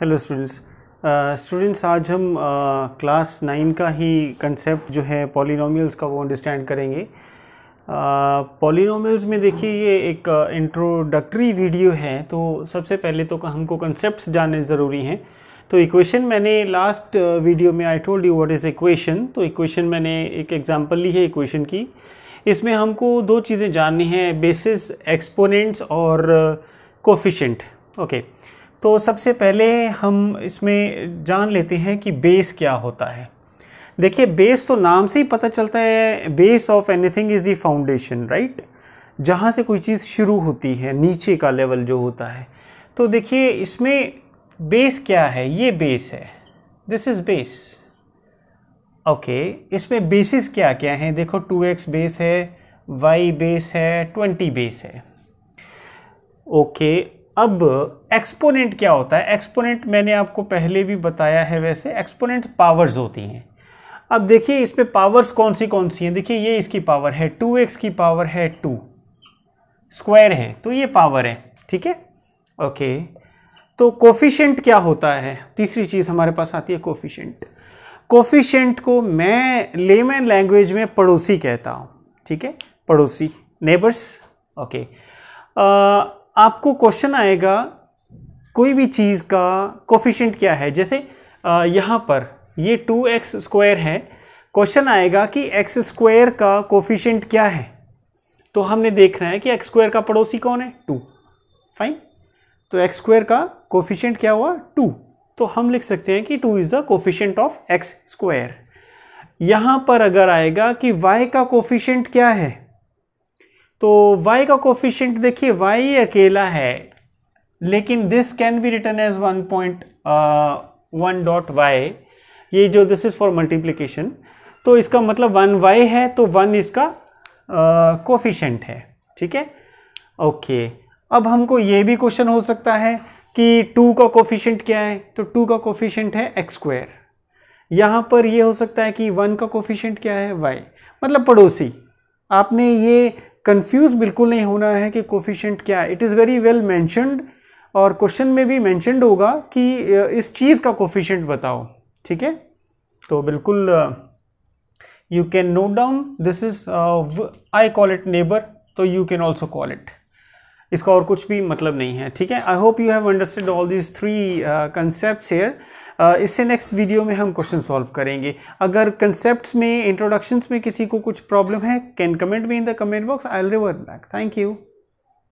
Hello students students आज हम class uh, nine का ही कंसेप्ट जो है पॉलिनोमियल्स का वो अंडरस्टैंड करेंगे पॉलिनोमियल्स uh, में देखिए ये एक इंट्रोडक्टरी uh, वीडियो है तो सबसे पहले तो हमको कंसेप्ट जानने ज़रूरी हैं तो इक्वेशन मैंने लास्ट वीडियो uh, में I told you what is equation तो इक्वेशन मैंने एक एग्जांपल ली है इक्वेशन की इसमें हमको दो चीज़ें जाननी हैं बेसिस एक्सपोनेंट्स और कोफिशेंट uh, ओके okay. तो सबसे पहले हम इसमें जान लेते हैं कि बेस क्या होता है देखिए बेस तो नाम से ही पता चलता है base of anything is the foundation right जहाँ से कोई चीज़ शुरू होती है नीचे का लेवल जो होता है तो देखिए इसमें बेस क्या है ये बेस है दिस इज़ बेस ओके इसमें बेसिस क्या क्या हैं देखो टू एक्स बेस है वाई बेस है ट्वेंटी बेस है ओके okay, अब एक्सपोनेंट क्या होता है एक्सपोनेंट मैंने आपको पहले भी बताया है वैसे एक्सपोनेंट पावर्स होती हैं अब देखिए इसमें पावर्स कौन सी कौन सी हैं देखिए ये इसकी पावर है टू एक्स की पावर है टू स्क्वायर है तो ये पावर है ठीक है ओके तो कोफिशेंट क्या होता है तीसरी चीज़ हमारे पास आती है कोफिशेंट कोफिशेंट को मैं लेमन लैंग्वेज में पड़ोसी कहता हूँ ठीक है पड़ोसी नेबर्स ओके okay. आपको क्वेश्चन आएगा कोई भी चीज़ का कोफिशेंट क्या है जैसे यहाँ पर ये टू एक्स स्क्वायर है क्वेश्चन आएगा कि एक्स स्क्वायर का कोफिशेंट क्या है तो हमने देखना है कि एक्स स्क्वायर का पड़ोसी कौन है टू फाइन तो एक्स स्क्वायर का कोफिशेंट क्या हुआ टू तो हम लिख सकते हैं कि two is the coefficient of x square यहाँ पर अगर आएगा कि वाई का कोफिशेंट क्या है तो y का कोफिशियंट देखिए y अकेला है लेकिन this can be written as one point one dot y ये जो दिस इज़ फॉर मल्टीप्लीकेशन तो इसका मतलब वन वाई है तो वन इसका कोफिशेंट uh, है ठीक है ओके अब हमको ये भी क्वेश्चन हो सकता है कि टू का कोफिशेंट क्या है तो टू का कोफिशेंट है एक्स स्क्वायर यहाँ पर ये हो सकता है कि वन का कोफिशेंट क्या है वाई मतलब पड़ोसी आपने ये कंफ्यूज बिल्कुल नहीं होना है कि कोफिशेंट क्या है it is very well mentioned और क्वेश्चन में भी मैंशनड होगा कि इस चीज़ का कोफिशेंट बताओ ठीक है तो बिल्कुल you can note down this is I call it neighbour तो you can also call it इसका और कुछ भी मतलब नहीं है ठीक है I hope you have understand all these three concept here इससे नेक्स्ट वीडियो में हम क्वेश्चन सॉल्व करेंगे अगर कंसेप्ट में इंट्रोडक्शंस में किसी को कुछ प्रॉब्लम है can comment me in the comment box I revert back thank you